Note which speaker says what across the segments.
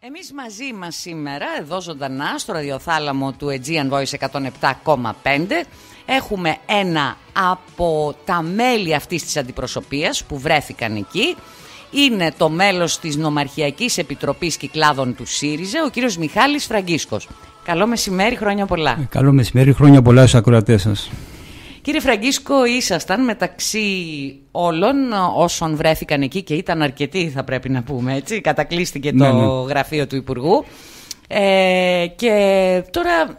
Speaker 1: Εμείς μαζί μας σήμερα, εδώ ζωντανά στο ραδιοθάλαμο του Aegean Voice 107,5, έχουμε ένα από τα μέλη αυτής της αντιπροσωπείας που βρέθηκαν εκεί. Είναι το μέλος της Νομαρχιακής Επιτροπής Κυκλάδων του ΣΥΡΙΖΑ, ο κύριος Μιχάλης Φραγκίσκος. Καλό μεσημέρι, χρόνια πολλά. Ε,
Speaker 2: καλό μεσημέρι, χρόνια πολλά στους ακροατές σας.
Speaker 1: Κύριε Φραγκίσκο, ήσασταν μεταξύ όλων όσων βρέθηκαν εκεί και ήταν αρκετοί θα πρέπει να πούμε έτσι, κατακλείστηκε το ναι, ναι. γραφείο του Υπουργού ε, και τώρα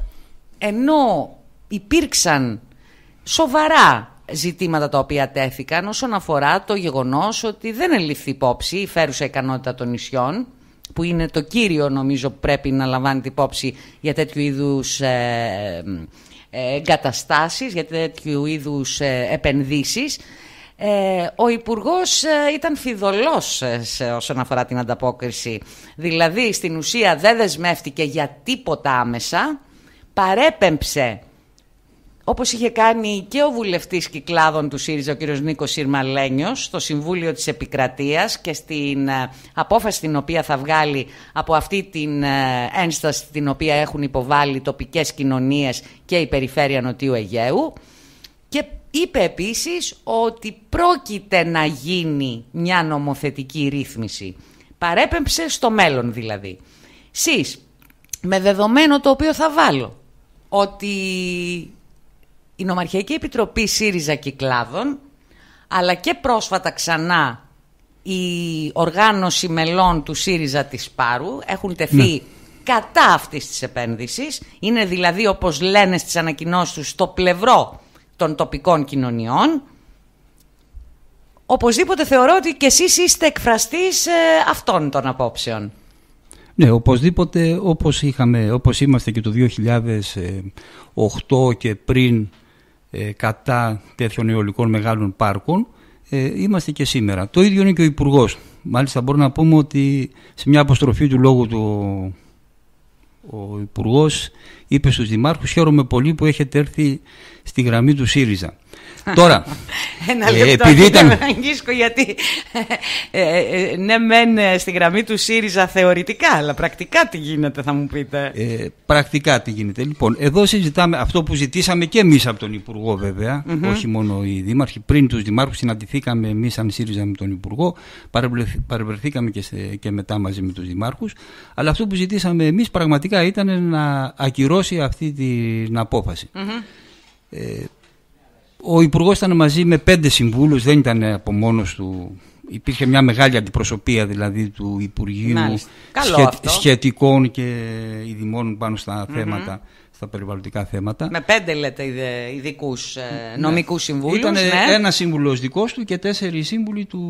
Speaker 1: ενώ υπήρξαν σοβαρά ζητήματα τα οποία τέθηκαν όσον αφορά το γεγονός ότι δεν ελήφθη υπόψη η φέρουσα ικανότητα των νησιών που είναι το κύριο νομίζω που πρέπει να λαμβάνεται υπόψη για τέτοιου είδους ε, ε, εγκαταστάσεις, για τέτοιου είδους ε, επενδύσεις. Ε, ο Υπουργός ήταν φιδωλός σε όσον αφορά την ανταπόκριση. Δηλαδή, στην ουσία δεν δεσμεύτηκε για τίποτα άμεσα, παρέπεμψε Όπως είχε κάνει και ο βουλευτής κυκλάδων του ΣΥΡΙΖΑ, ο κ. Νίκο Σιρμαλένιο, στο Συμβούλιο της Επικρατείας και στην ε, απόφαση την οποία θα βγάλει από αυτή την ε, ένσταση την οποία έχουν υποβάλει τοπικές κοινωνίες και η Περιφέρεια Νοτιού Αιγαίου. Και είπε επίσης ότι πρόκειται να γίνει μια νομοθετική ρύθμιση. Παρέπεμψε στο μέλλον δηλαδή. Σεις, με δεδομένο το οποίο θα βάλω, ότι η Νομαρχιακή Επιτροπή ΣΥΡΙΖΑ Κυκλάδων, αλλά και πρόσφατα ξανά η οργάνωση μελών του ΣΥΡΙΖΑ της Πάρου έχουν τεθεί ναι. κατά αυτής της επένδυσης. Είναι δηλαδή, όπως λένε στις ανακοινώσεις τους, στο πλευρό των τοπικών κοινωνιών. Οπωσδήποτε θεωρώ ότι και εσείς είστε εκφραστής ε, αυτών των απόψεων.
Speaker 2: Ναι, οπωσδήποτε όπως, είχαμε, όπως είμαστε και το 2008 ε, και πριν ε, κατά τέτοιων αιωλικών μεγάλων πάρκων ε, είμαστε και σήμερα. Το ίδιο είναι και ο Υπουργός. Μάλιστα μπορούμε να πούμε ότι σε μια αποστροφή του λόγου του ο Υπουργός είπε στους δημάρχους χαίρομαι πολύ που έχετε έρθει στη γραμμή του ΣΥΡΙΖΑ. Τώρα, Ένα ε, λεπτό επειδή ήταν...
Speaker 1: Φραγκίσκο, γιατί ε, ε, ε, ναι μεν ε, στη γραμμή του ΣΥΡΙΖΑ θεωρητικά, αλλά πρακτικά τι γίνεται θα μου πείτε. Ε, πρακτικά τι γίνεται. Λοιπόν, εδώ συζητάμε
Speaker 2: αυτό που ζητήσαμε και εμείς από τον Υπουργό όχι μόνο οι Δήμαρχοι, πριν τους Δημάρχους συναντηθήκαμε εμείς σαν ΣΥΡΙΖΑ με τον Υπουργό, παρευρεθήκαμε και, και μετά μαζί με τους Δημάρχους, αλλά αυτό που ζητήσαμε εμείς πραγματικά ήταν να ακυρώσει αυτή την απόφαση. Mm-hmm. Ο Υπουργός ήταν μαζί με πέντε συμβούλους, δεν ήταν από μόνος του. Υπήρχε μια μεγάλη αντιπροσωπεία δηλαδή του Υπουργείου σχετικών και ειδημών πάνω στα θέματα στα περιβαλλοντικά θέματα.
Speaker 1: Με πέντε, λέτε, ειδικούς ε, ναι. νομικού συμβούλου. Ήταν ναι. ένας
Speaker 2: σύμβουλος δικός του και τέσσερις σύμβουλοι του,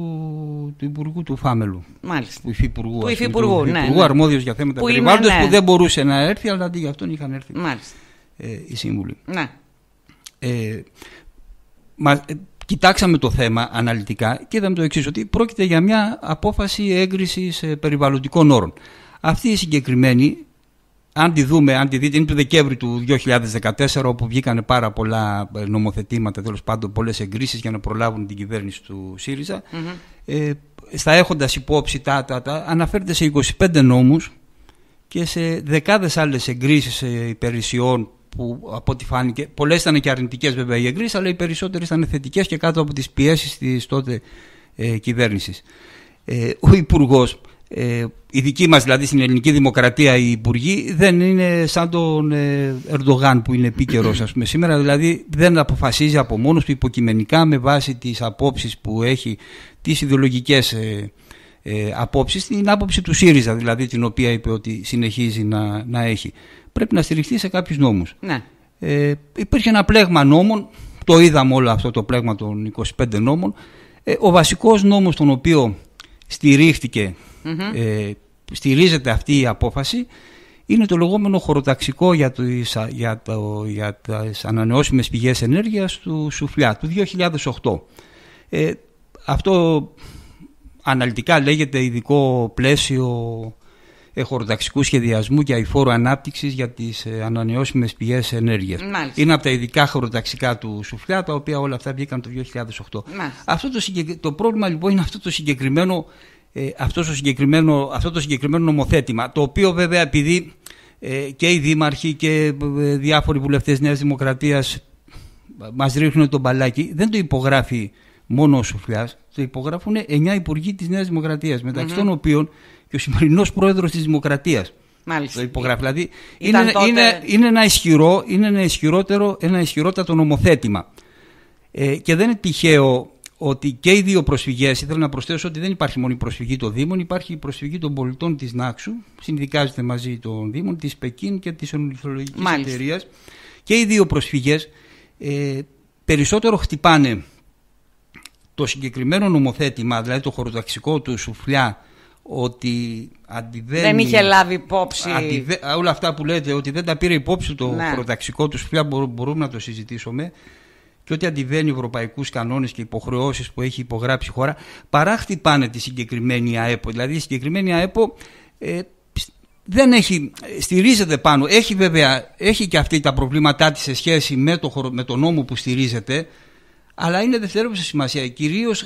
Speaker 2: του Υπουργού του Φάμελου. Μάλιστα. Του Υφυπουργού. Του ναι, Υφυπουργού, ναι, ναι. αρμόδιος για θέματα περιβάλλοντος ναι. που δεν μπορούσε να έρθει, αλλά αντί για αυτόν είχαν έρθει Μάλιστα. Ε, οι σύμβουλοι. Ναι. Ε, ε, κοιτάξαμε το θέμα αναλυτικά και είδαμε το εξής, ότι πρόκειται για μια απόφαση έγκριση ε, περιβαλλοντικών όρων. Αυτή η συγκεκριμένη, αν τη δούμε, αν τη δείτε, είναι του Δεκέμβρη του 2014, όπου βγήκαν πάρα πολλά ε, νομοθετήματα, τέλος πάντων πολλές εγκρίσεις για να προλάβουν την κυβέρνηση του ΣΥΡΙΖΑ. Ε, στα έχοντας υπόψη τα, τα, αναφέρεται σε 25 νόμους και σε δεκάδες άλλες εγκρίσεις υπηρεσιών που από ό,τι φάνηκε, πολλές ήταν και αρνητικές βέβαια οι εγκρίσεις, αλλά οι περισσότερες ήταν θετικές και κάτω από τις πιέσεις της τότε ε, κυβέρνησης. Ε, ο Υπουργός, ε, η δική μας δηλαδή στην ελληνική δημοκρατία, η Υπουργοί, δεν είναι σαν τον ε, Ερντογάν που είναι επίκαιρος, σήμερα. Δηλαδή δεν αποφασίζει από μόνος του υποκειμενικά με βάση τις απόψεις που έχει, τις ιδεολογικές. Ε, ε, απόψεις την άποψη του ΣΥΡΙΖΑ δηλαδή την οποία είπε ότι συνεχίζει να, να έχει πρέπει να στηριχθεί σε κάποιους νόμους ναι. ε, υπήρχε ένα πλέγμα νόμων το είδαμε όλο αυτό το πλέγμα των 25 νόμων ε, ο βασικός νόμος τον οποίο ε, στηρίζεται αυτή η απόφαση είναι το λεγόμενο χωροταξικό για, το, για, το, για τις ανανεώσιμες πηγές ενέργειας του Σουφλιά του 2008 ε, αυτό αναλυτικά λέγεται ειδικό πλαίσιο χωροταξικού σχεδιασμού και αηφόρου ανάπτυξης για τις ε, ανανεώσιμες πηγές ενέργειας. Είναι από τα ειδικά χωροταξικά του Σουφλιά, τα οποία όλα αυτά βγήκαν το 2008. Αυτό το, το πρόβλημα λοιπόν είναι αυτό το συγκεκριμένο. Ε, αυτός, το συγκεκριμένο, αυτό το συγκεκριμένο νομοθέτημα, το οποίο βέβαια επειδή ε, και οι δήμαρχοι και διάφοροι βουλευτές Νέας Δημοκρατίας μας ρίχνουν τον μπαλάκι, δεν το υπογράφει μόνο ο Σουφλιά, το υπογράφουν 9 υπουργοί της Νέας Δημοκρατίας, μεταξύ mm-hmm. των οποίων και ο σημερινός πρόεδρος της Δημοκρατίας. Μάλιστα. Το υπογράφει. Δηλαδή είναι, τότε... είναι, είναι, ένα ισχυρό, είναι ένα ισχυρότερο, ένα ισχυρότατο νομοθέτημα. Ε, και δεν είναι τυχαίο ότι και οι δύο προσφυγές, ήθελα να προσθέσω ότι δεν υπάρχει μόνο η προσφυγή των Δήμων, υπάρχει η προσφυγή των πολιτών της Νάξου, συνδικάζεται μαζί των Δήμων, της Πεκίν και της Ονειλολογική Εταιρείας. Και οι δύο προσφυγές ε, περισσότερο χτυπάνε το συγκεκριμένο νομοθέτημα, δηλαδή το χωροταξικό του σουφλιά, ότι αντιβαίνει... Δεν είχε λάβει υπόψη... όλα αυτά που λέτε, ότι δεν τα πήρε υπόψη το ναι. χωροταξικό του σουφλιά, μπορούμε να το συζητήσουμε και ότι αντιβαίνει ευρωπαϊκούς κανόνες και υποχρεώσεις που έχει υπογράψει η χώρα, παρά χτυπάνε τη συγκεκριμένη ΑΕΠΟ. Δηλαδή, η συγκεκριμένη ΑΕΠΟ ε, δεν έχει, ε, στηρίζεται πάνω. Έχει βέβαια έχει και αυτή τα προβλήματά της σε σχέση με το, με το νόμο που στηρίζεται, αλλά είναι δευτερεύουσα σημασία. Κυρίως,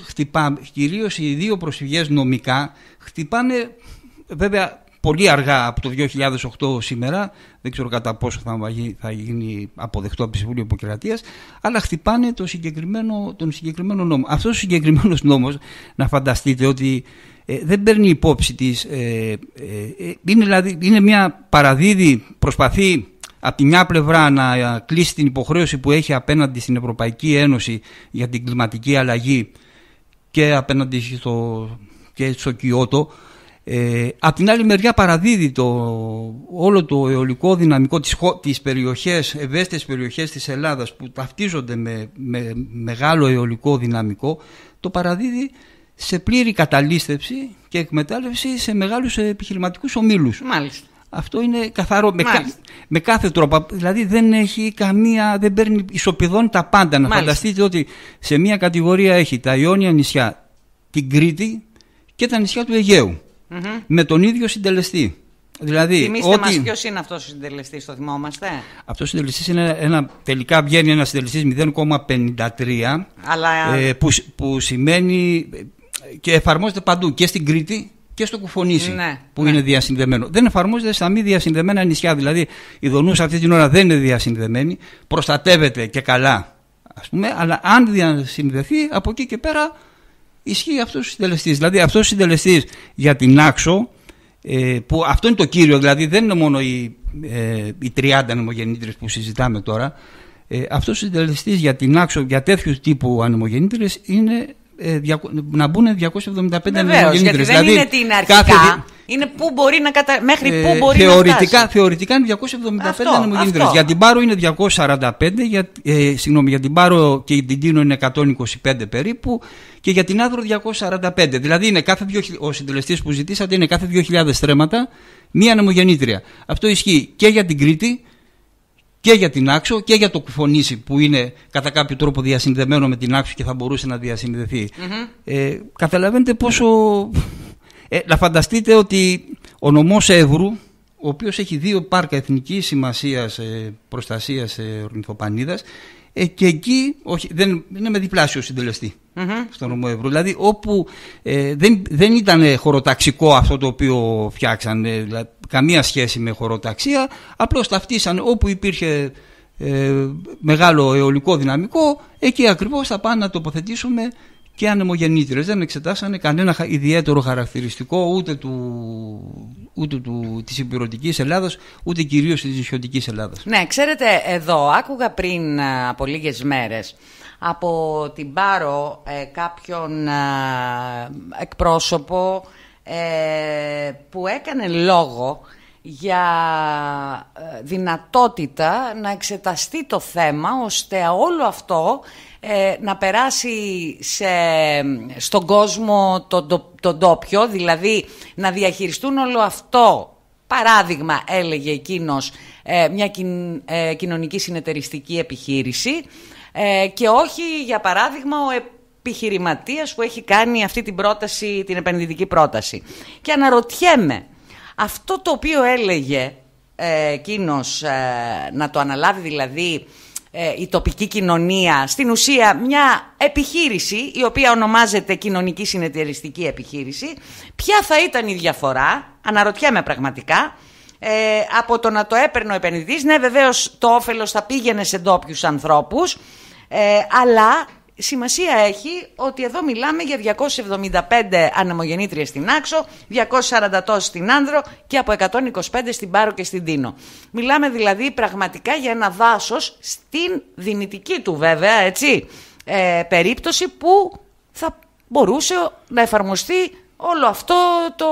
Speaker 2: κυρίως οι δύο προσφυγές νομικά χτυπάνε βέβαια πολύ αργά από το 2008 σήμερα, δεν ξέρω κατά πόσο θα, θα γίνει αποδεκτό από τη Συμβουλή Υποκρατία, αλλά χτυπάνε το συγκεκριμένο, τον συγκεκριμένο νόμο. Αυτός ο συγκεκριμένος νόμος να φανταστείτε ότι ε, δεν παίρνει υπόψη της, ε, ε, ε είναι, δηλαδή, είναι μια παραδίδη, προσπαθεί από τη μια πλευρά να κλείσει την υποχρέωση που έχει απέναντι στην Ευρωπαϊκή Ένωση για την κλιματική αλλαγή και απέναντι στο, και στο Κιώτο ε, απ' την άλλη μεριά παραδίδει το, όλο το αιωλικό δυναμικό της, της περιοχές, ευαίσθητες περιοχές της Ελλάδας που ταυτίζονται με, με μεγάλο αιωλικό δυναμικό το παραδίδει σε πλήρη καταλήστευση και εκμετάλλευση σε μεγάλους επιχειρηματικούς ομίλους. Μάλιστα. Αυτό είναι καθαρό με, κα, με, κάθε τρόπο. Δηλαδή δεν έχει καμία, δεν παίρνει ισοπεδώνει τα πάντα. Να φανταστείτε ότι σε μια κατηγορία έχει τα Ιόνια νησιά, την Κρήτη και τα νησιά του αιγαιου mm Με τον ίδιο συντελεστή. Δηλαδή, Θυμήστε ότι... μας
Speaker 1: ποιος είναι αυτός ο συντελεστής, το θυμόμαστε.
Speaker 2: Αυτός ο συντελεστής είναι ένα, τελικά βγαίνει ένας συντελεστής 0,53 ε, που, που σημαίνει ε, και εφαρμόζεται παντού και στην Κρήτη και στο κουφονίσι ναι, που ναι. είναι διασυνδεμένο. Δεν εφαρμόζεται στα μη διασυνδεμένα νησιά. Δηλαδή η Δονούσα αυτή την ώρα δεν είναι διασυνδεμένη, προστατεύεται και καλά ας πούμε, αλλά αν διασυνδεθεί από εκεί και πέρα ισχύει αυτός ο συντελεστής. Δηλαδή αυτός ο συντελεστής για την άξο ε, που αυτό είναι το κύριο, δηλαδή δεν είναι μόνο οι, ε, οι 30 ανεμογεννήτρε που συζητάμε τώρα, ε, αυτός ο συντελεστής για την άξο για τέτοιου τύπου ανεμογεννήτρες είναι ε, να μπουν 275 βεβαίως Δηλαδή, δεν είναι τι είναι αρχικά.
Speaker 1: Είναι πού μπορεί να κατα... μέχρι ε, πού μπορεί θεωρητικά, να φτάσει. Θεωρητικά
Speaker 2: είναι 275 νομογεννήτρες. Για την Πάρο είναι 245, για, ε, συγγνώμη, για την Πάρο και την Τίνο είναι 125 περίπου και για την Άδρο 245. Δηλαδή είναι κάθε δύο, ο συντελεστής που ζητήσατε είναι κάθε 2.000 στρέμματα μία ανεμογεννήτρια. Αυτό ισχύει και για την Κρήτη, και για την άξο και για το κουφονίσι που είναι κατά κάποιο τρόπο διασυνδεμένο με την άξο και θα μπορούσε να διασυνδεθει ε, καταλαβαίνετε πόσο... Ε, να φανταστείτε ότι ο νομός Εύρου, ο οποίος έχει δύο πάρκα εθνικής σημασίας ε, προστασίας ε, ε και εκεί όχι, δεν, είναι με διπλάσιο συντελεστή στον νομό Εύρου. Δηλαδή όπου ε, δεν, δεν ήταν χωροταξικό αυτό το οποίο φτιάξανε, δηλαδή, καμία σχέση με χωροταξία, απλώς ταυτίσαν όπου υπήρχε ε, μεγάλο αιωλικό δυναμικό, εκεί ακριβώς θα πάνε να τοποθετήσουμε και ανεμογεννήτρες. Δεν εξετάσανε κανένα ιδιαίτερο χαρακτηριστικό ούτε, του, ούτε του, της υπηρετικής Ελλάδας, ούτε κυρίως της νησιωτικής Ελλάδας.
Speaker 1: Ναι, ξέρετε εδώ, άκουγα πριν ε, από λίγες μέρες από την Πάρο ε, κάποιον εκπρόσωπο ε, που έκανε λόγο για ε, δυνατότητα να εξεταστεί το θέμα ώστε όλο αυτό ε, να περάσει σε, στον κόσμο τον το, το ντόπιο, δηλαδή να διαχειριστούν όλο αυτό. Παράδειγμα έλεγε εκείνος ε, μια κοινωνική συνεταιριστική επιχείρηση και όχι για παράδειγμα ο επιχειρηματίας που έχει κάνει αυτή την πρόταση, την επενδυτική πρόταση. Και αναρωτιέμαι, αυτό το οποίο έλεγε ε, ε να το αναλάβει δηλαδή ε, η τοπική κοινωνία, στην ουσία μια επιχείρηση η οποία ονομάζεται κοινωνική συνεταιριστική επιχείρηση, ποια θα ήταν η διαφορά, αναρωτιέμαι πραγματικά, ε, από το να το έπαιρνε ο επενδυτής, ναι βεβαίως το όφελος θα πήγαινε σε ντόπιους ανθρώπους, αλλά Σημασία έχει ότι εδώ μιλάμε για 275 ανεμογεννήτριες στην Άξο, 240 στην Άνδρο και από 125 στην Πάρο και στην Τίνο. Μιλάμε δηλαδή πραγματικά για ένα δάσος στην δυνητική του βέβαια, έτσι, ε, περίπτωση που θα μπορούσε να εφαρμοστεί όλο αυτό το,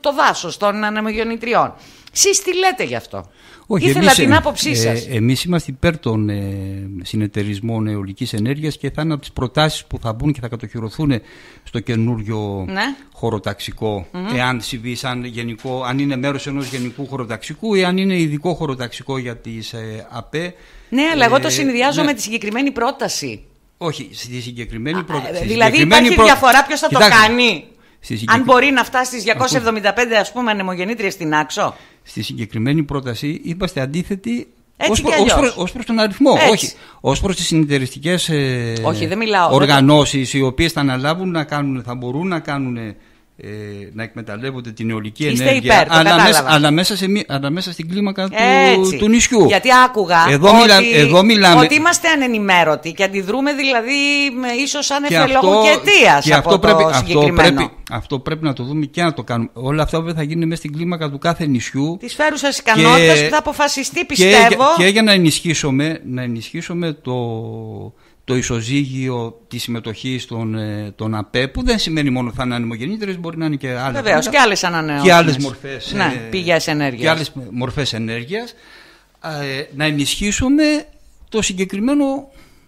Speaker 1: το δάσος των ανεμογεννητριών. Συστηλέτε γι' αυτό. Όχι, Ήθελα την ε, άποψή σα. Ε,
Speaker 2: Εμείς είμαστε υπέρ των ε, συνεταιρισμών αιωλικής ενέργειας και θα είναι από τις προτάσεις που θα μπουν και θα κατοχυρωθούν στο καινούριο ναι. χωροταξικο Εάν συμβεί σαν γενικό, αν είναι μέρος ενός γενικού χωροταξικού ή αν είναι ειδικό χωροταξικό για τις ε, ΑΠΕ. Ναι, αλλά εγώ το ε, συνδυάζω ναι. με τη
Speaker 1: συγκεκριμένη πρόταση.
Speaker 2: Όχι, στη συγκεκριμένη πρόταση. Δηλαδή συγκεκριμένη υπάρχει διαφορά ποιος θα το κάνει. Αν μπορεί
Speaker 1: να φτάσει στις 275 ας πούμε ανεμογεννήτριες στην άξο.
Speaker 2: Στη συγκεκριμένη πρόταση είμαστε αντίθετοι ως προ προς τον αριθμό, Έτσι. όχι. ως προς τις συνεταιριστικές ε, οργανώσεις οι οποίες θα αναλάβουν να κάνουν, θα μπορούν να κάνουν ε, να εκμεταλλεύονται την αιωλική ενέργεια υπέρ, μέσα στην
Speaker 1: κλίμακα του, του, νησιού. Γιατί άκουγα εδώ ότι, εδώ μιλάμε, ότι είμαστε ανενημέρωτοι και αντιδρούμε δηλαδή ίσως αν εφελόγουκετίας από αυτό το πρέπει, Αυτό πρέπει,
Speaker 2: αυτό πρέπει να το δούμε και να το κάνουμε. Όλα αυτά βέβαια θα γίνουν μέσα στην κλίμακα του κάθε νησιού. Της φέρουσας ικανότητας που θα αποφασιστεί, πιστεύω. Και, και για να ενισχύσουμε, να ενισχύσουμε το, το ισοζύγιο της συμμετοχής των, ε, των ΑΠΕ, που δεν σημαίνει μόνο ότι θα είναι ανεμογεννήτρες, μπορεί να είναι και άλλες. Βεβαίως και άλλες ανανεώσιμε. Και άλλες μορφές ναι, ε, ενέργειας. Και άλλες μορφές ενέργειας. Ε, να ενισχύσουμε το συγκεκριμένο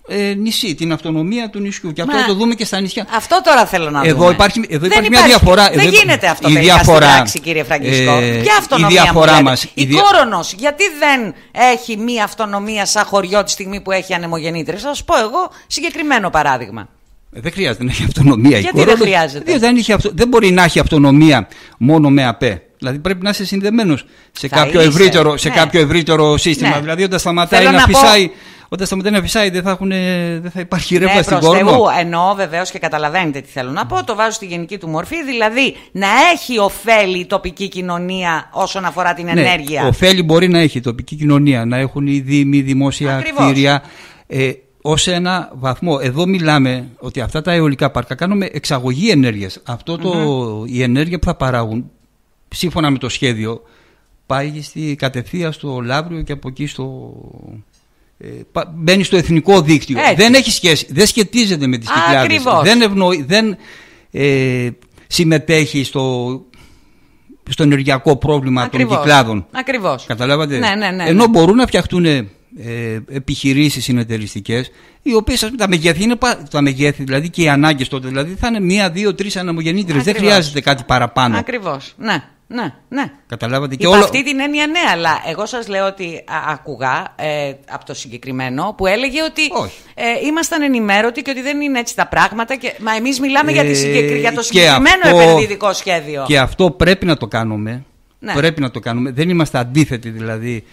Speaker 2: ε, νησί, την αυτονομία του νησιού. Και αυτό Μα, το δούμε και στα νησιά. Αυτό τώρα
Speaker 1: θέλω να εδώ Υπάρχει, εδώ υπάρχει, μια διαφορά. Δεν γίνεται αυτό η διαφορά, στην κύριε Φραγκισκό. Ε, Ποια αυτονομία η διαφορά μας, η, η γιατί δεν έχει μία αυτονομία σαν χωριό τη στιγμή που έχει ανεμογεννήτρε. Θα σας πω εγώ συγκεκριμένο παράδειγμα.
Speaker 2: Ε, δεν χρειάζεται να έχει αυτονομία Γιατί η Γιατί Δεν χρειάζεται. Ε, δεν, αυτο... δεν μπορεί να έχει αυτονομία μόνο με ΑΠΕ. Δηλαδή πρέπει να είσαι συνδεμένος σε, ναι. κάποιο ευρύτερο, σύστημα. Ναι. Δηλαδή όταν σταματάει να, να όταν
Speaker 1: σταματάνε μετένα φυσάει δεν θα, έχουν, δεν θα υπάρχει ναι, ρεύμα στην κόρμα. Θεού, εννοώ βεβαίως και καταλαβαίνετε τι θέλω να πω. Το βάζω στη γενική του μορφή. Δηλαδή να έχει ωφέλη η τοπική κοινωνία όσον αφορά την ναι, ενέργεια. Οφέλη
Speaker 2: μπορεί να έχει η τοπική κοινωνία, να έχουν οι δήμοι, δημόσια Ακριβώς. κτίρια. Ε, Ως ένα βαθμό. Εδώ μιλάμε ότι αυτά τα αιωλικά πάρκα κάνουμε εξαγωγή ενέργειας. Αυτό το, η ενέργεια που θα παράγουν, σύμφωνα με το σχέδιο, πάει στη κατευθείαν στο Λαύριο και από εκεί στο, ε, μπαίνει στο εθνικό δίκτυο. Δεν έχει σχέση, δεν σχετίζεται με τις κυκλάδες. Δεν, ευνοεί, δεν ε, συμμετέχει στο, στο ενεργειακό πρόβλημα των κυκλάδων. Ακριβώς. Καταλάβατε. Ναι, ναι, ναι, Ενώ ναι. μπορούν να φτιαχτούν ε, επιχειρήσεις συνεταιριστικές οι οποίες τα μεγέθη είναι τα μεγέθη, δηλαδή και οι ανάγκες τότε. Δηλαδή θα είναι μία, δύο, τρεις αναμογεννήτριε. Δεν χρειάζεται κάτι παραπάνω.
Speaker 1: Ακριβώς. Ναι, ναι, ναι.
Speaker 2: Καταλάβατε και όλο... αυτή την
Speaker 1: έννοια ναι, αλλά εγώ σας λέω ότι ακούγα ε, από το συγκεκριμένο που έλεγε ότι ε, ήμασταν ενημέρωτοι και ότι δεν είναι έτσι τα πράγματα. Και, μα εμείς μιλάμε ε, για, τη ε, συγκεκρι... για το συγκεκριμένο αυτό... επενδυτικό σχέδιο. Και
Speaker 2: αυτό πρέπει να το κάνουμε. Ναι. Πρέπει να το κάνουμε. Δεν είμαστε αντίθετοι δηλαδή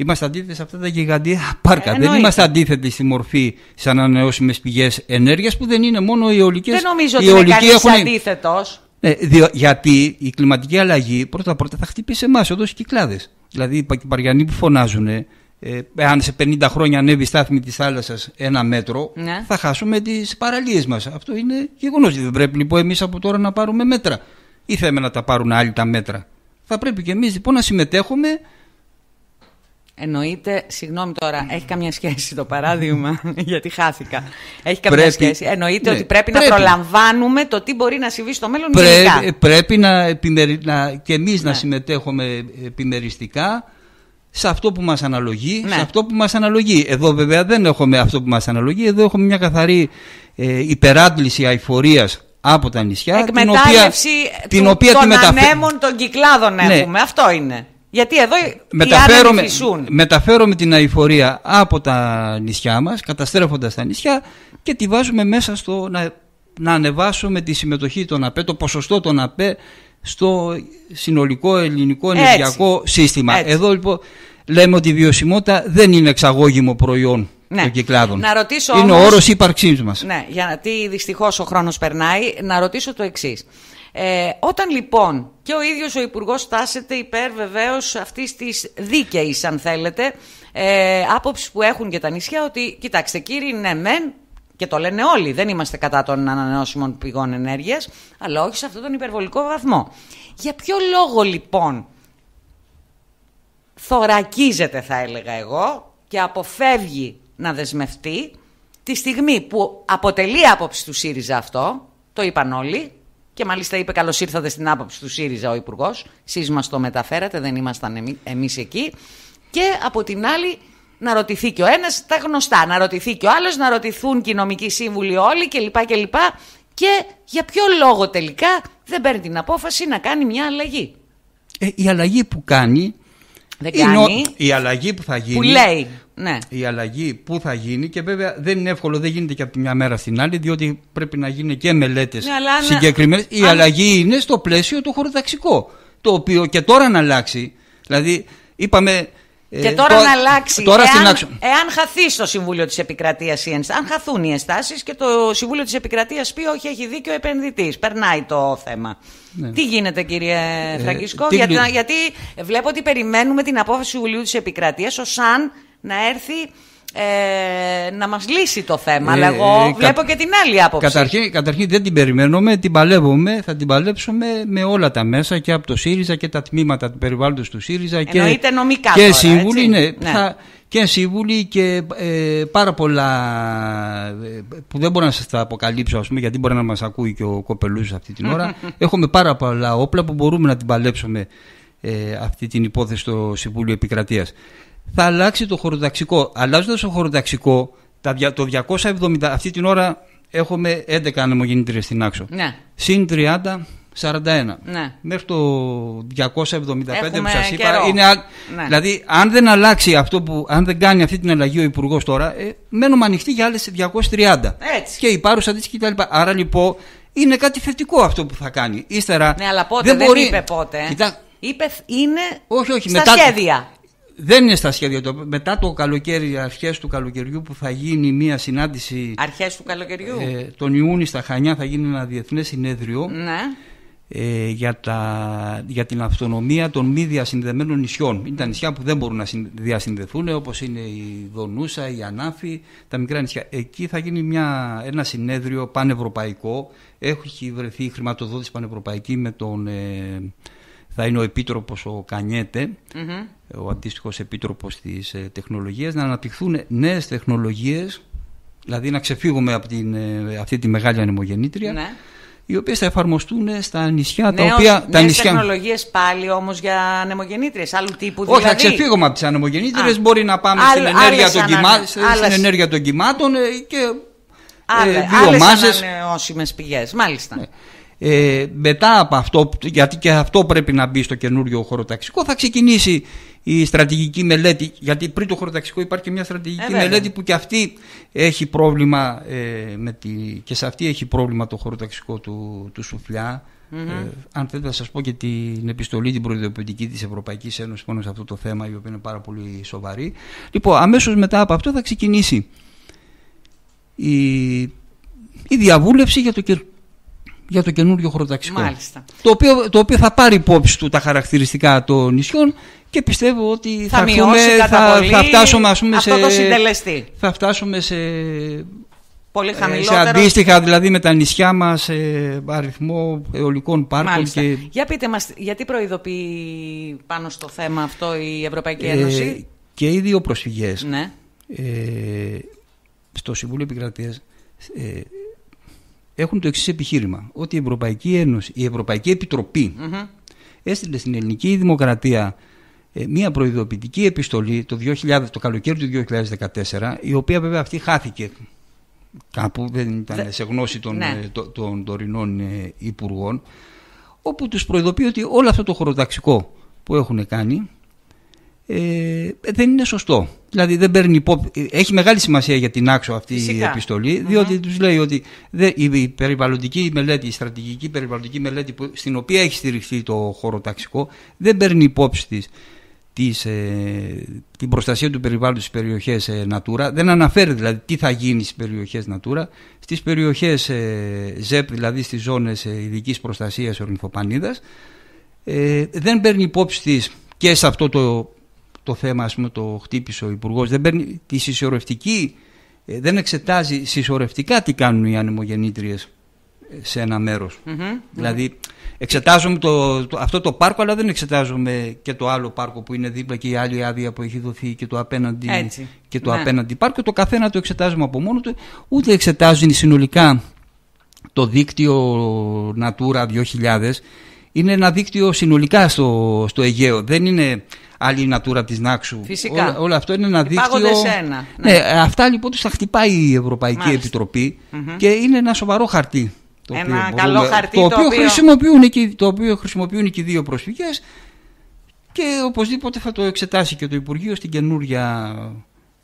Speaker 2: Είμαστε αντίθετοι σε αυτά τα γιγαντιαία πάρκα. Ε, δεν είμαστε αντίθετοι στη μορφή στι ανανεώσιμες πηγές ενέργειας που δεν είναι μόνο οι ολικέ. Δεν νομίζω ότι είναι κανεί έχουν...
Speaker 1: αντίθετος.
Speaker 2: Ναι, διο... γιατί η κλιματική αλλαγή πρώτα-πρώτα θα χτυπήσει εμάς εδώ στις κυκλάδες. Δηλαδή οι παγιανοί που φωνάζουν, ε, αν σε 50 χρόνια ανέβει η στάθμη της θάλασσας ένα μέτρο, ναι. θα χάσουμε τις παραλίες μας. Αυτό είναι γεγονός. Δεν πρέπει λοιπόν εμείς από τώρα να πάρουμε μέτρα. Ή θέλουμε να τα πάρουν άλλοι τα μέτρα. Θα πρέπει και εμείς λοιπόν να συμμετέχουμε
Speaker 1: Εννοείται, συγγνώμη τώρα, έχει καμιά σχέση το παράδειγμα, γιατί χάθηκα. Έχει καμιά πρέπει, σχέση. Εννοείται ναι, ότι πρέπει, πρέπει, να προλαμβάνουμε το τι μπορεί να συμβεί στο μέλλον. Πρέπει,
Speaker 2: πρέπει να, να, και εμείς ναι. να συμμετέχουμε επιμεριστικά σε αυτό που μας αναλογεί, ναι. σε αυτό που μας αναλογεί. Εδώ βέβαια δεν έχουμε αυτό που μας αναλογεί, εδώ έχουμε μια καθαρή ε, υπεράντληση αηφορίας από τα νησιά. Εκμετάλλευση την οποία, του, την οποία των τη μεταφε... ανέμων
Speaker 1: των κυκλάδων ναι. έχουμε, αυτό είναι. Γιατί εδώ μεταφέρομαι,
Speaker 2: μεταφέρομαι την αηφορία από τα νησιά μας, καταστρέφοντας τα νησιά και τη βάζουμε μέσα στο να, να ανεβάσουμε τη συμμετοχή των ΑΠΕ, το ποσοστό των ΑΠΕ στο συνολικό ελληνικό ενεργειακό σύστημα. Εδώ λοιπόν λέμε ότι η βιωσιμότητα δεν είναι εξαγώγημο προϊόν ναι. των κυκλάδων. είναι όμως, ο όρος ύπαρξής μας.
Speaker 1: Ναι, γιατί δυστυχώς ο χρόνος περνάει. Να ρωτήσω το εξής. Ε, όταν λοιπόν και ο ίδιος ο Υπουργός στάσεται υπέρ βεβαίως αυτής της δίκαιης αν θέλετε ε, άποψης που έχουν και τα νησιά ότι κοιτάξτε κύριοι ναι μεν και το λένε όλοι, δεν είμαστε κατά των ανανεώσιμων πηγών ενέργειας, αλλά όχι σε αυτόν τον υπερβολικό βαθμό. Για ποιο λόγο λοιπόν θωρακίζεται θα έλεγα εγώ και αποφεύγει να δεσμευτεί τη στιγμή που αποτελεί άποψη του ΣΥΡΙΖΑ αυτό, το είπαν όλοι, και μάλιστα είπε καλώς ήρθατε στην άποψη του ΣΥΡΙΖΑ ο Υπουργός. Εσείς μας το μεταφέρατε, δεν ήμασταν εμεί εκεί. Και από την άλλη να ρωτηθεί και ο ένας τα γνωστά, να ρωτηθεί και ο άλλος, να ρωτηθούν και οι νομικοί σύμβουλοι όλοι κλπ. κλπ. Και για ποιο λόγο τελικά δεν παίρνει την απόφαση να κάνει μια αλλαγή.
Speaker 2: Ε, η αλλαγή που κάνει. Δεν κάνει. η αλλαγή που θα γίνει. Που λέει ναι. η αλλαγή που θα γίνει και βέβαια δεν είναι εύκολο, δεν γίνεται και από τη μια μέρα στην άλλη, διότι πρέπει να γίνουν και μελέτες ναι, συγκεκριμένες. Η αλλαγή είναι στο πλαίσιο του χωροταξικό. Το οποίο και τώρα να αλλάξει. Δηλαδή, είπαμε. Ε, και τώρα το... να αλλάξει. Τώρα εάν,
Speaker 1: εάν χαθεί στο Συμβούλιο της Επικρατείας η αν χαθούν οι ενστάσεις και το Συμβούλιο της Επικρατείας πει όχι, έχει δίκιο ο επενδυτής. Περνάει το θέμα. Ναι. Τι γίνεται, κύριε ε, Φραγκίσκο, γιατί, γιατί βλέπω ότι περιμένουμε την απόφαση του Συμβουλίου της Επικρατείας ως αν να έρθει ε, να μας λύσει το θέμα. Ε, αλλά εγώ ε, βλέπω και την άλλη άποψη.
Speaker 2: Καταρχήν, δεν την περιμένουμε, την παλεύουμε, θα την παλέψουμε με όλα τα μέσα και από το ΣΥΡΙΖΑ και τα τμήματα του περιβάλλοντος του ΣΥΡΙΖΑ. Και, νομικά και τώρα, σύμβουλοι, έτσι? Ναι, ναι, Θα, και σύμβουλοι και ε, πάρα πολλά ε, που δεν μπορώ να σας τα αποκαλύψω ας πούμε γιατί μπορεί να μας ακούει και ο Κοπελούς αυτή την ώρα. Έχουμε πάρα πολλά όπλα που μπορούμε να την παλέψουμε ε, αυτή την υπόθεση στο Συμβούλιο Επικρατείας θα αλλάξει το χωροταξικό. Αλλάζοντας το χωροταξικό, το 270, αυτή την ώρα έχουμε 11 ανεμογεννήτριες στην άξο. Ναι. Συν 30, 41. Ναι. Μέχρι το 275 που σας είπα. Είναι, ναι. Δηλαδή, αν δεν αλλάξει αυτό που, αν δεν κάνει αυτή την αλλαγή ο Υπουργός τώρα, ε, μένουμε ανοιχτοί για άλλες 230. Έτσι. Και η πάρουσα της κτλ. Άρα λοιπόν είναι κάτι θετικό αυτό που θα κάνει. Ύστερα. Ναι, αλλά πότε δεν, είπε πότε. Ε. Κοιτά...
Speaker 1: Είπε είναι όχι, όχι, στα σχέδια
Speaker 2: δεν είναι στα σχέδια. Το, μετά το καλοκαίρι, αρχές του καλοκαιριού, που θα γίνει μια συνάντηση.
Speaker 1: Αρχές του καλοκαιριού. Ε,
Speaker 2: τον Ιούνιο στα Χανιά θα γίνει ένα διεθνές συνέδριο. Ναι. Ε, για, τα, για την αυτονομία των μη διασυνδεμένων νησιών. Είναι τα νησιά που δεν μπορούν να διασυνδεθούν, όπως είναι η Δονούσα, η Ανάφη, τα μικρά νησιά. Εκεί θα γίνει μια, ένα συνέδριο πανευρωπαϊκό. Έχει βρεθεί η χρηματοδότηση πανευρωπαϊκή με τον. Ε, θα είναι ο επίτροπος ο κανιετε mm ο αντίστοιχος επίτροπος της ε, τεχνολογίας, να αναπτυχθούν νέες τεχνολογίες, δηλαδή να ξεφύγουμε από την, ε, αυτή τη μεγάλη ανεμογεννήτρια, ναι. οι οποίες θα εφαρμοστούν στα νησιά. τα οποία, νέες τα νησιά...
Speaker 1: τεχνολογίες πάλι όμως για ανεμογεννήτριες, άλλου τύπου δηλαδή. Όχι, θα δηλαδή.
Speaker 2: ξεφύγουμε από τις ανεμογεννήτριες, μπορεί να πάμε Άλλ, στην, ενέργεια των κυμά... ενέργεια των κυμάτων ε,
Speaker 1: και Άλλε, ανανεώσιμε Άλλες ανανεώσιμες μάλιστα. Ναι.
Speaker 2: Ε, μετά από αυτό, γιατί και αυτό πρέπει να μπει στο καινούριο χωροταξικό, θα ξεκινήσει η στρατηγική μελέτη, γιατί πριν το χωροταξικό υπάρχει και μια στρατηγική ε, μελέτη που και αυτή έχει πρόβλημα ε, με τη, και σε αυτή έχει πρόβλημα το χωροταξικό του, του Σουφλιά. Mm-hmm. Ε, αν θέλετε να σας πω και την επιστολή την προειδοποιητική της Ευρωπαϊκής Ένωσης πάνω σε αυτό το θέμα η οποία είναι πάρα πολύ σοβαρή λοιπόν αμέσως μετά από αυτό θα ξεκινήσει η, η διαβούλευση για το για το καινούριο χωροταξικό. Το οποίο, το οποίο θα πάρει υπόψη του τα χαρακτηριστικά των νησιών και πιστεύω ότι θα, θα, θα, φτάσουμε ας πούμε, σε, το συντελεστή. Θα φτάσουμε σε, πολύ ε, σε αντίστοιχα δηλαδή με τα νησιά μας σε αριθμό αιωλικών πάρκων. Και...
Speaker 1: Για πείτε μας γιατί προειδοποιεί πάνω στο θέμα αυτό η Ευρωπαϊκή Ένωση. Ε,
Speaker 2: και οι δύο προσφυγές ναι. ε, στο Συμβούλιο Επικρατείας ε, έχουν το εξής επιχείρημα. Ότι η Ευρωπαϊκή Ένωση, η Ευρωπαϊκή έστειλε στην ελληνική δημοκρατία ε, μία προειδοποιητική επιστολή το, 2000, το καλοκαίρι του 2014, η οποία βέβαια αυτή χάθηκε κάπου, δεν ήταν σε γνώση των, ναι. Ε, των, των τωρινών ε, υπουργών, όπου τους προειδοποιεί ότι όλο αυτό το χωροταξικό που έχουν κάνει ε, δεν είναι σωστό. Δηλαδή δεν παίρνει υπόψη. Έχει μεγάλη σημασία για την άξο αυτή η επιστολή, διότι τους λέει ότι η περιβαλλοντική μελέτη, η στρατηγική περιβαλλοντική μελέτη στην οποία έχει στηριχθεί το χώρο ταξικό, δεν παίρνει υπόψη της ε, την προστασία του περιβάλλοντος στις περιοχές ε, Natura. Δεν αναφέρει δηλαδή τι θα γίνει στις περιοχές Natura. Στις περιοχές ε, ΖΕΠ, δηλαδή στις ζώνες ειδική ειδικής προστασίας ορνηθοπανίδας, ε, δεν παίρνει υπόψη και σε αυτό το το θέμα ας πούμε, το χτύπησε ο Υπουργός. Δεν παίρνει τη συσσωρευτική, ε, δεν εξετάζει συσσωρευτικά τι κάνουν οι ανεμογεννήτριες ε, σε ένα Δηλαδή εξετάζουμε το, αυτό το πάρκο αλλά δεν εξετάζουμε και το άλλο πάρκο που είναι δίπλα και η άλλη άδεια που έχει δοθεί και το απέναντι, Και το ναι. απέναντι πάρκο. Το καθένα το εξετάζουμε από μόνο του. Ούτε εξετάζουν συνολικά το δίκτυο Natura 2000 είναι ένα δίκτυο συνολικά στο, στο Αιγαίο. Δεν είναι άλλη νατούρα της Νάξου. Φυσικά. όλο αυτό είναι ένα Υπάγονται δίκτυο. σε ένα. Ναι. ναι. αυτά λοιπόν τους τα χτυπάει η Ευρωπαϊκή Μάλιστα. και είναι ένα σοβαρό χαρτί.
Speaker 1: Το ένα οποίο καλό χαρτί το, οποίο, Χρησιμοποιούν
Speaker 2: και, το οποίο χρησιμοποιούν και οι δύο προσφυγές. και οπωσδήποτε θα το εξετάσει και το Υπουργείο στην καινούρια.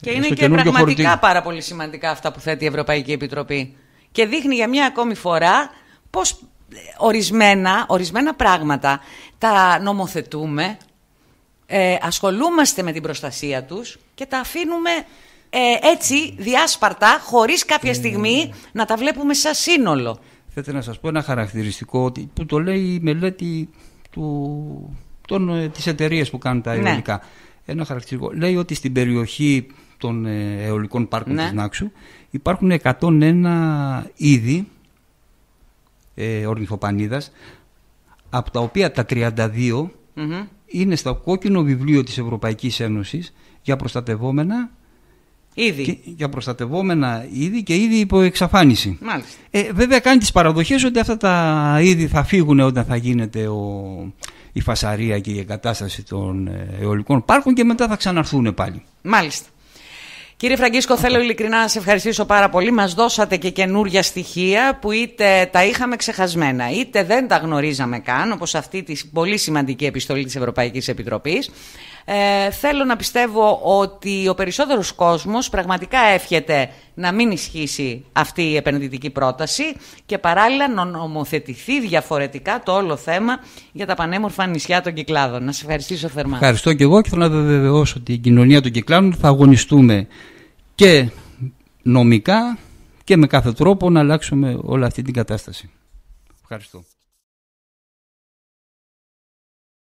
Speaker 2: Και είναι και πραγματικά πάρα
Speaker 1: πολύ σημαντικά αυτά που θέτει η Ευρωπαϊκή Επιτροπή. Και δείχνει για μια ακόμη φορά πώς ορισμένα, ορισμένα πράγματα τα νομοθετούμε, ε, ασχολούμαστε με την προστασία τους και τα αφήνουμε ε, έτσι διάσπαρτα, χωρίς κάποια ναι, ναι, στιγμή ναι. να τα βλέπουμε σαν σύνολο. Θα να σας πω ένα
Speaker 2: χαρακτηριστικό που το λέει η μελέτη του, των, ε, της εταιρείας που κάνουν τα αερολικά. Ένα χαρακτηριστικό. Λέει ότι στην περιοχή των ε, αεολικών πάρκων ναι. της Νάξου υπάρχουν 101 είδη ε, από τα οποία τα 32 mm είναι στο κόκκινο βιβλίο της Ευρωπαϊκής Ένωσης για προστατευόμενα Ήδη. Και, για προστατευόμενα ήδη και ήδη υπό εξαφάνιση. Μάλιστα. Ε, βέβαια κάνει τις παραδοχές ότι αυτά τα είδη θα φύγουν όταν θα γίνεται ο, η φασαρία και η εγκατάσταση των ε, αιωλικών πάρκων και μετά θα ξαναρθούν πάλι.
Speaker 1: Μάλιστα. Κύριε Φραγκίσκο, θέλω ειλικρινά να σε ευχαριστήσω πάρα πολύ. Μας δώσατε και καινούργια στοιχεία που είτε τα είχαμε ξεχασμένα, είτε δεν τα γνωρίζαμε καν, όπως αυτή τη πολύ σημαντική επιστολή της Ευρωπαϊκής Επιτροπής. Ε, θέλω να πιστεύω ότι ο περισσότερος κόσμος πραγματικά εύχεται να μην ισχύσει αυτή η επενδυτική πρόταση και παράλληλα να νομοθετηθεί διαφορετικά το όλο θέμα για τα πανέμορφα νησιά των Κυκλάδων. Να σε ευχαριστήσω θερμά. Ευχαριστώ
Speaker 2: και εγώ και θέλω να βεβαιώσω ότι η κοινωνία των Κυκλάδων θα αγωνιστούμε και νομικά και με κάθε τρόπο να αλλάξουμε όλη αυτή την κατάσταση. Ευχαριστώ.